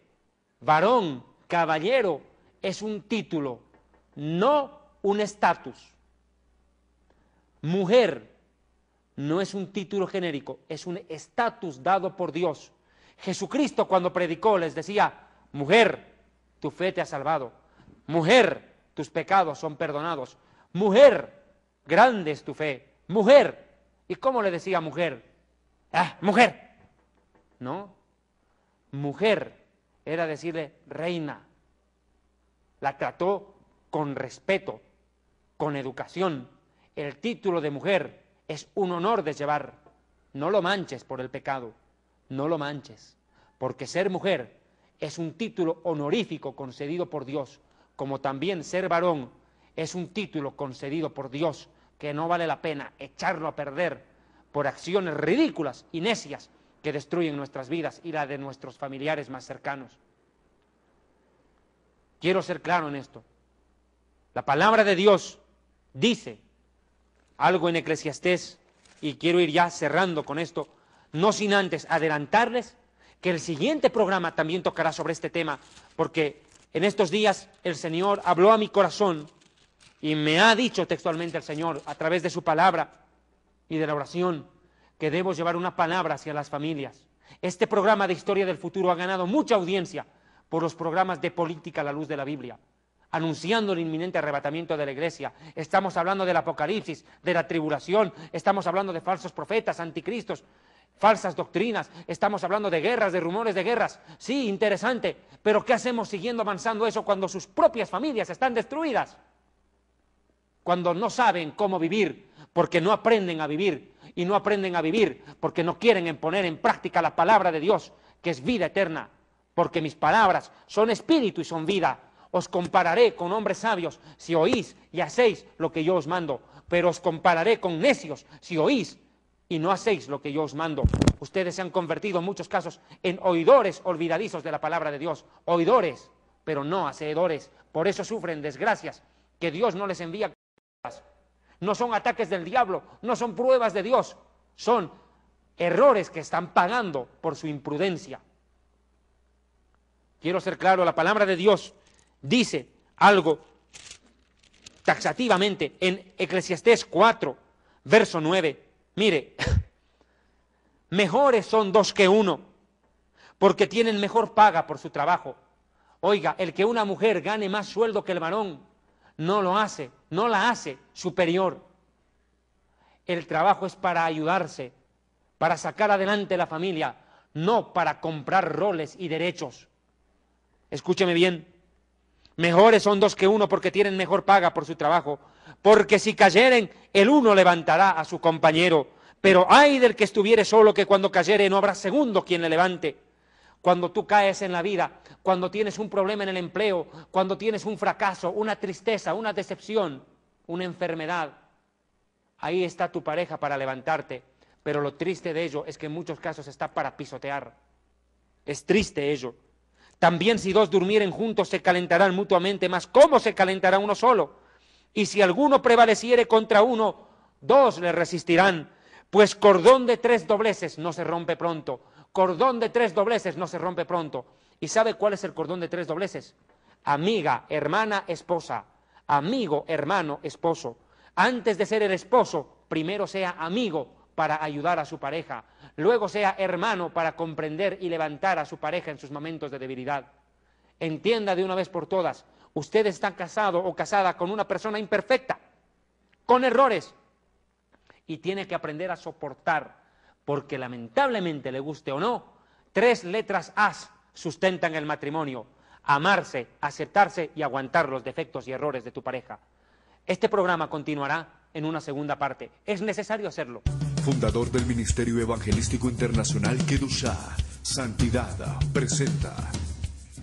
varón, caballero es un título, no un estatus. Mujer, no es un título genérico, es un estatus dado por Dios. Jesucristo cuando predicó les decía, mujer, tu fe te ha salvado. Mujer, tus pecados son perdonados. Mujer, grande es tu fe. Mujer. ¿Y cómo le decía mujer? Ah, mujer. No. Mujer era decirle reina. La trató con respeto, con educación. El título de mujer es un honor de llevar. No lo manches por el pecado, no lo manches, porque ser mujer es un título honorífico concedido por Dios, como también ser varón es un título concedido por Dios que no vale la pena echarlo a perder por acciones ridículas y necias que destruyen nuestras vidas y la de nuestros familiares más cercanos. Quiero ser claro en esto. La palabra de Dios dice algo en Eclesiastés, y quiero ir ya cerrando con esto, no sin antes adelantarles que el siguiente programa también tocará sobre este tema, porque en estos días el Señor habló a mi corazón y me ha dicho textualmente el Señor a través de su palabra y de la oración que debo llevar una palabra hacia las familias. Este programa de Historia del Futuro ha ganado mucha audiencia por los programas de política a la luz de la Biblia anunciando el inminente arrebatamiento de la iglesia. Estamos hablando del apocalipsis, de la tribulación, estamos hablando de falsos profetas, anticristos, falsas doctrinas, estamos hablando de guerras, de rumores de guerras. Sí, interesante, pero ¿qué hacemos siguiendo avanzando eso cuando sus propias familias están destruidas? Cuando no saben cómo vivir, porque no aprenden a vivir, y no aprenden a vivir porque no quieren poner en práctica la palabra de Dios, que es vida eterna, porque mis palabras son espíritu y son vida os compararé con hombres sabios si oís y hacéis lo que yo os mando, pero os compararé con necios si oís y no hacéis lo que yo os mando. Ustedes se han convertido en muchos casos en oidores olvidadizos de la palabra de Dios, oidores, pero no hacedores. Por eso sufren desgracias que Dios no les envía. No son ataques del diablo, no son pruebas de Dios, son errores que están pagando por su imprudencia. Quiero ser claro, la palabra de Dios dice algo taxativamente en Eclesiastés 4, verso 9. Mire, mejores son dos que uno, porque tienen mejor paga por su trabajo. Oiga, el que una mujer gane más sueldo que el varón, no lo hace, no la hace superior. El trabajo es para ayudarse, para sacar adelante la familia, no para comprar roles y derechos. Escúcheme bien, Mejores son dos que uno porque tienen mejor paga por su trabajo. Porque si cayeren, el uno levantará a su compañero. Pero ay del que estuviere solo que cuando cayere no habrá segundo quien le levante. Cuando tú caes en la vida, cuando tienes un problema en el empleo, cuando tienes un fracaso, una tristeza, una decepción, una enfermedad, ahí está tu pareja para levantarte. Pero lo triste de ello es que en muchos casos está para pisotear. Es triste ello. También si dos durmieren juntos se calentarán mutuamente, mas ¿cómo se calentará uno solo? Y si alguno prevaleciere contra uno, dos le resistirán, pues cordón de tres dobleces no se rompe pronto, cordón de tres dobleces no se rompe pronto. ¿Y sabe cuál es el cordón de tres dobleces? Amiga, hermana, esposa, amigo, hermano, esposo. Antes de ser el esposo, primero sea amigo, para ayudar a su pareja. Luego sea hermano para comprender y levantar a su pareja en sus momentos de debilidad. Entienda de una vez por todas, usted está casado o casada con una persona imperfecta, con errores, y tiene que aprender a soportar, porque lamentablemente le guste o no, tres letras A sustentan el matrimonio, amarse, aceptarse y aguantar los defectos y errores de tu pareja. Este programa continuará en una segunda parte. Es necesario hacerlo fundador del Ministerio Evangelístico Internacional Kedusha, Santidad, presenta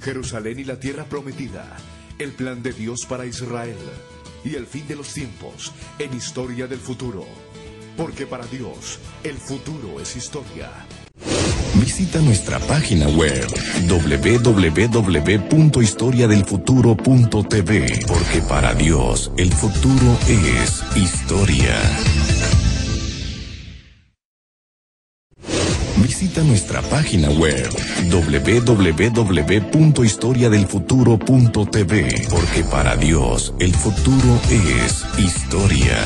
Jerusalén y la Tierra Prometida, el plan de Dios para Israel y el fin de los tiempos en Historia del Futuro. Porque para Dios, el futuro es historia. Visita nuestra página web www.historiadelfuturo.tv porque para Dios el futuro es historia. visita nuestra página web www.historiadelfuturo.tv, porque para Dios el futuro es historia.